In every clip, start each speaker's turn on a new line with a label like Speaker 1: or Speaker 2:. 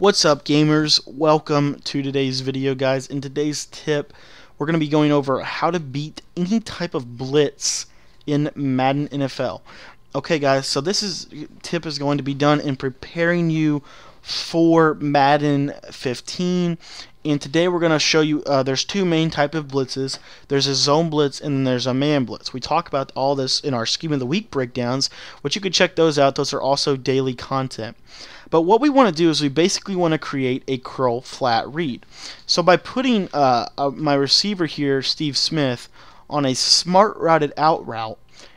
Speaker 1: What's up gamers? Welcome to today's video guys. In today's tip, we're going to be going over how to beat any type of blitz in Madden NFL. Okay guys, so this is tip is going to be done in preparing you for Madden 15 and today we're going to show you uh, there's two main type of blitzes there's a zone blitz and there's a man blitz we talk about all this in our scheme of the week breakdowns which you can check those out those are also daily content but what we want to do is we basically want to create a curl flat read so by putting uh, uh, my receiver here Steve Smith on a smart routed out route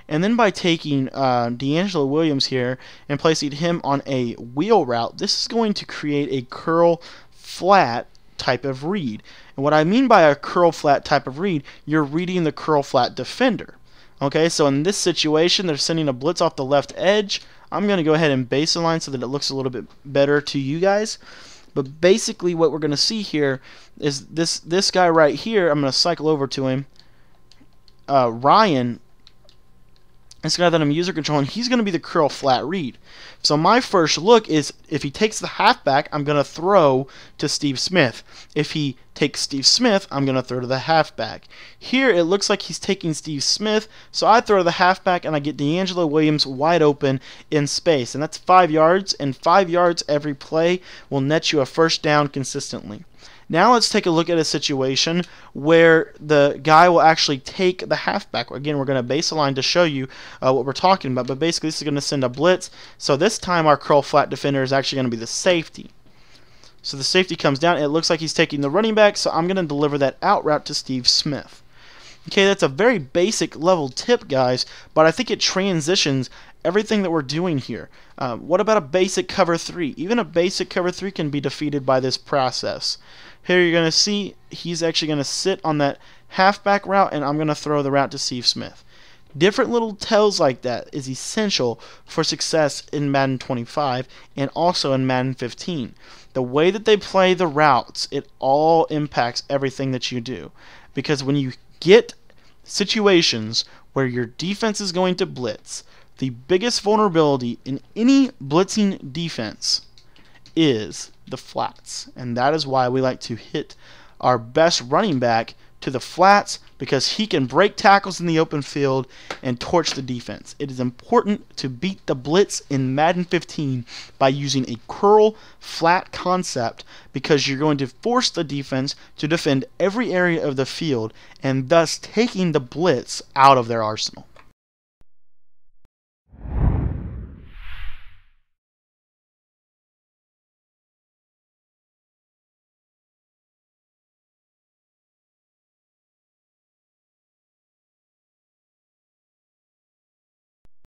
Speaker 1: and then by taking uh, D'Angelo Williams here and placing him on a wheel route, this is going to create a curl flat type of read. And what I mean by a curl flat type of read, you're reading the curl flat defender. Okay, so in this situation, they're sending a blitz off the left edge. I'm going to go ahead and baseline so that it looks a little bit better to you guys. But basically what we're going to see here is this, this guy right here, I'm going to cycle over to him. Uh, Ryan it's guy that I'm user controlling. He's going to be the curl flat read. So my first look is if he takes the halfback, I'm going to throw to Steve Smith. If he takes Steve Smith, I'm going to throw to the halfback. Here it looks like he's taking Steve Smith, so I throw to the halfback and I get D'Angelo Williams wide open in space. And that's five yards, and five yards every play will net you a first down consistently. Now let's take a look at a situation where the guy will actually take the halfback. Again, we're going to base a line to show you uh, what we're talking about, but basically this is going to send a blitz. So this time our curl flat defender is actually going to be the safety. So the safety comes down. It looks like he's taking the running back, so I'm going to deliver that out route to Steve Smith. Okay, that's a very basic level tip, guys, but I think it transitions everything that we're doing here. Uh, what about a basic cover 3? Even a basic cover 3 can be defeated by this process. Here you're going to see he's actually going to sit on that halfback route, and I'm going to throw the route to Steve Smith. Different little tells like that is essential for success in Madden 25 and also in Madden 15. The way that they play the routes, it all impacts everything that you do. Because when you get situations where your defense is going to blitz, the biggest vulnerability in any blitzing defense is the flats. And that is why we like to hit our best running back to the flats because he can break tackles in the open field and torch the defense. It is important to beat the blitz in Madden 15 by using a curl flat concept because you're going to force the defense to defend every area of the field and thus taking the blitz out of their arsenal.